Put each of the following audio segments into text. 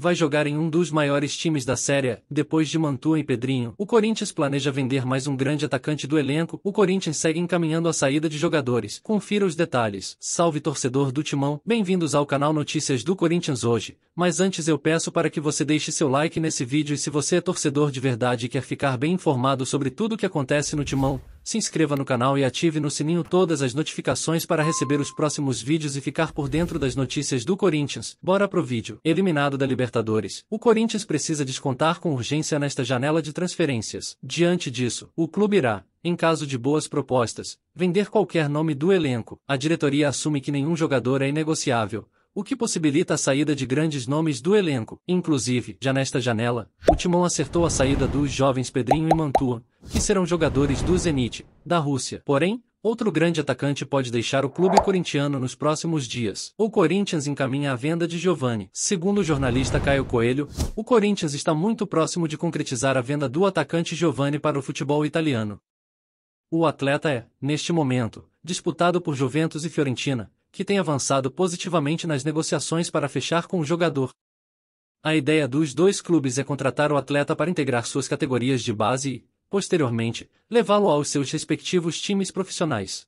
vai jogar em um dos maiores times da série, depois de Mantua e Pedrinho. O Corinthians planeja vender mais um grande atacante do elenco. O Corinthians segue encaminhando a saída de jogadores. Confira os detalhes. Salve torcedor do Timão. Bem-vindos ao canal Notícias do Corinthians hoje. Mas antes eu peço para que você deixe seu like nesse vídeo e se você é torcedor de verdade e quer ficar bem informado sobre tudo o que acontece no Timão, se inscreva no canal e ative no sininho todas as notificações para receber os próximos vídeos e ficar por dentro das notícias do Corinthians. Bora pro vídeo. Eliminado da Libertadores, o Corinthians precisa descontar com urgência nesta janela de transferências. Diante disso, o clube irá, em caso de boas propostas, vender qualquer nome do elenco. A diretoria assume que nenhum jogador é inegociável o que possibilita a saída de grandes nomes do elenco. Inclusive, já nesta janela, o Timão acertou a saída dos jovens Pedrinho e Mantua, que serão jogadores do Zenit, da Rússia. Porém, outro grande atacante pode deixar o clube corintiano nos próximos dias. O Corinthians encaminha a venda de Giovanni. Segundo o jornalista Caio Coelho, o Corinthians está muito próximo de concretizar a venda do atacante Giovanni para o futebol italiano. O atleta é, neste momento, disputado por Juventus e Fiorentina, que tem avançado positivamente nas negociações para fechar com o jogador. A ideia dos dois clubes é contratar o atleta para integrar suas categorias de base e, posteriormente, levá-lo aos seus respectivos times profissionais.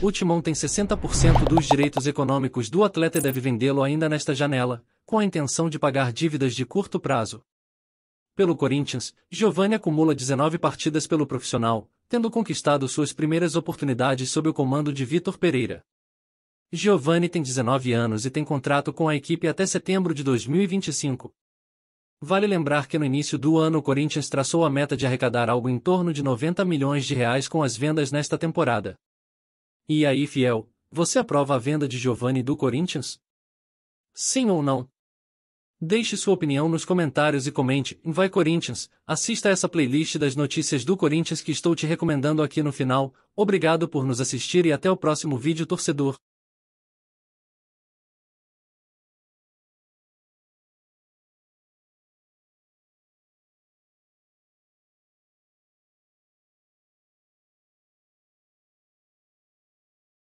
O Timão tem 60% dos direitos econômicos do atleta e deve vendê-lo ainda nesta janela, com a intenção de pagar dívidas de curto prazo. Pelo Corinthians, Giovanni acumula 19 partidas pelo profissional, tendo conquistado suas primeiras oportunidades sob o comando de Vitor Pereira. Giovanni tem 19 anos e tem contrato com a equipe até setembro de 2025. Vale lembrar que no início do ano o Corinthians traçou a meta de arrecadar algo em torno de 90 milhões de reais com as vendas nesta temporada. E aí, fiel, você aprova a venda de Giovanni do Corinthians? Sim ou não? Deixe sua opinião nos comentários e comente Vai Corinthians, assista essa playlist das notícias do Corinthians que estou te recomendando aqui no final. Obrigado por nos assistir e até o próximo vídeo torcedor.